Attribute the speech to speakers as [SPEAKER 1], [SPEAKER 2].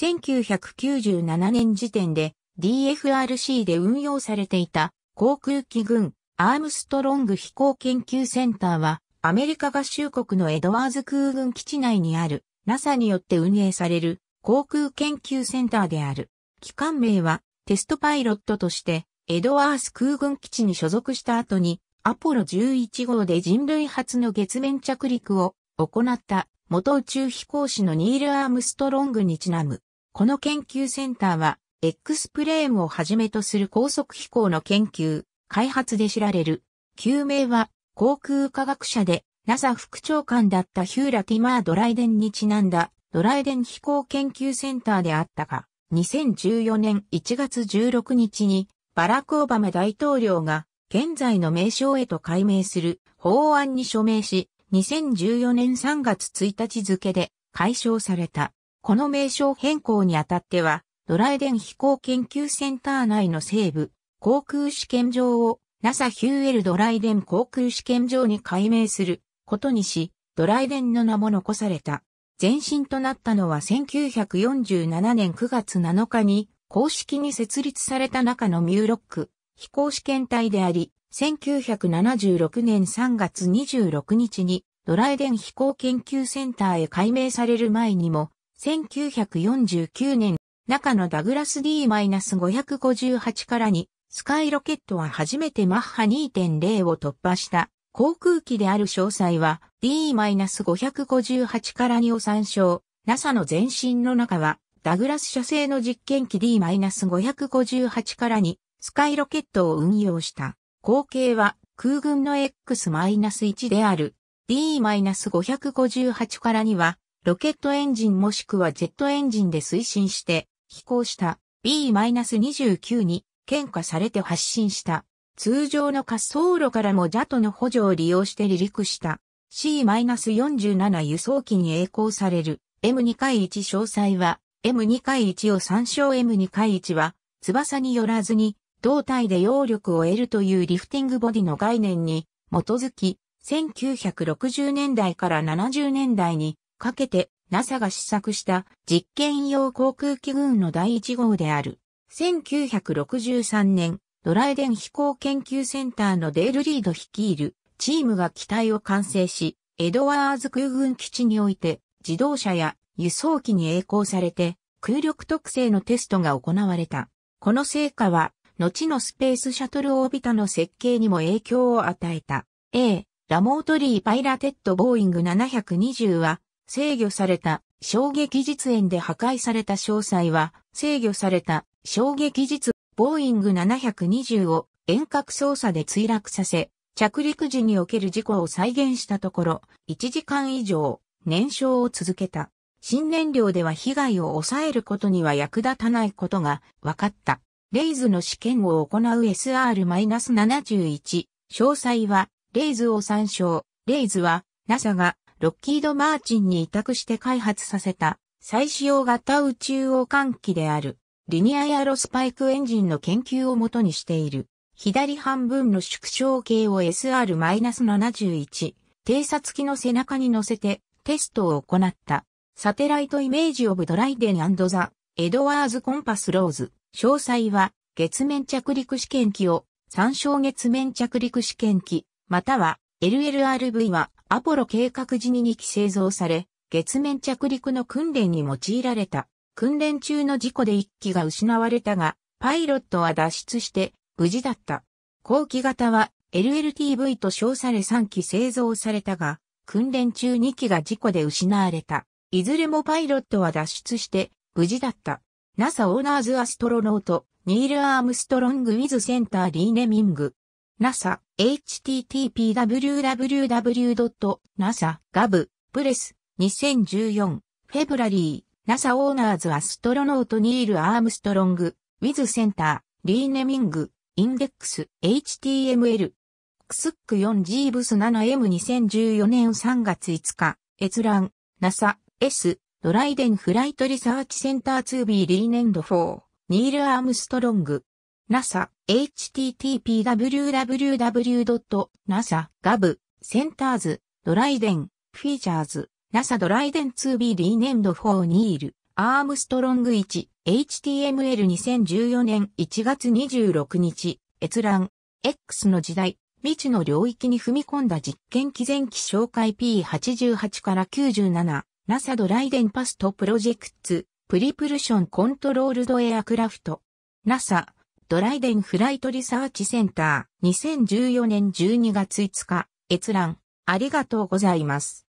[SPEAKER 1] 1997年時点で DFRC で運用されていた航空機群アームストロング飛行研究センターはアメリカ合衆国のエドワーズ空軍基地内にある NASA によって運営される航空研究センターである。機関名はテストパイロットとしてエドワース空軍基地に所属した後にアポロ11号で人類初の月面着陸を行った元宇宙飛行士のニール・アームストロングにちなむ。この研究センターは、X プレーンをはじめとする高速飛行の研究、開発で知られる。救命は、航空科学者で、NASA 副長官だったヒューラ・ティマー・ドライデンにちなんだ、ドライデン飛行研究センターであったが、2014年1月16日に、バラク・オバマ大統領が、現在の名称へと改名する法案に署名し、2014年3月1日付で解消された。この名称変更にあたっては、ドライデン飛行研究センター内の西部、航空試験場を NASA ヒューエルドライデン航空試験場に改名することにし、ドライデンの名も残された。前身となったのは1947年9月7日に公式に設立された中のミューロック飛行試験隊であり、1976年3月26日にドライデン飛行研究センターへ改名される前にも1949年、中のダグラス D-558 からに、スカイロケットは初めてマッハ2.0を突破した航空機である詳細は D-558 からにを参照。NASA の前身の中はダグラス社製の実験機 D-558 からに、スカイロケットを運用した。後継は空軍の X-1 である D-558 からにはロケットエンジンもしくはジェットエンジンで推進して飛行した B-29 に喧嘩されて発進した。通常の滑走路からも JAT の補助を利用して離陸した C-47 輸送機に栄光される M2 回1詳細は M2 回1を参照 M2 回1は翼によらずに胴体で揚力を得るというリフティングボディの概念に基づき1960年代から70年代にかけて NASA が試作した実験用航空機群の第1号である。1963年、ドライデン飛行研究センターのデール・リード率いるチームが機体を完成し、エドワーズ空軍基地において自動車や輸送機に栄光されて空力特性のテストが行われた。この成果は、後のスペースシャトルオービタの設計にも影響を与えた。A、ラモートリーパイラテッドボーイング720は、制御された衝撃実演で破壊された詳細は、制御された衝撃実、ボーイング720を遠隔操作で墜落させ、着陸時における事故を再現したところ、1時間以上、燃焼を続けた。新燃料では被害を抑えることには役立たないことが分かった。レイズの試験を行う SR-71。詳細は、レイズを参照。レイズは、NASA がロッキード・マーチンに委託して開発させた再使用型宇宙王換機であるリニアエアロスパイクエンジンの研究をもとにしている左半分の縮小系を SR-71 偵察機の背中に乗せてテストを行ったサテライトイメージオブドライデンザ・エドワーズ・コンパス・ローズ詳細は月面着陸試験機を参照月面着陸試験機または LLRV はアポロ計画時に2機製造され、月面着陸の訓練に用いられた。訓練中の事故で1機が失われたが、パイロットは脱出して無事だった。後期型は LLTV と称され3機製造されたが、訓練中2機が事故で失われた。いずれもパイロットは脱出して無事だった。NASA オーナーズアストロノート、ニール・アームストロング・ウィズ・センター・リーネミング。NASA、http://www.nasa.gov、プレス、2014、フェブラリー、NASA オーナーズアストロノートニール・アームストロング、ウィズセンター、リーネミング、インデックス、HTML、クスック 4G ブス 7M2014 年3月5日、閲覧、NASA、S、ドライデンフライトリサーチセンター 2B リーネンド4、ニール・アームストロング、NASA、http://www.nasa.gov、センターズ、ドライデン、フィーチャーズ、NASA ドライデン 2BD 年度4ニール、アームストロング1、HTML2014 年1月26日、閲覧、X の時代、未知の領域に踏み込んだ実験機前期紹介 P88 から97、NASA ドライデンパストプロジェクツ、プリプルションコントロールドエアクラフト、NASA ドライデンフライトリサーチセンター、2014年12月5日、閲覧、ありがとうございます。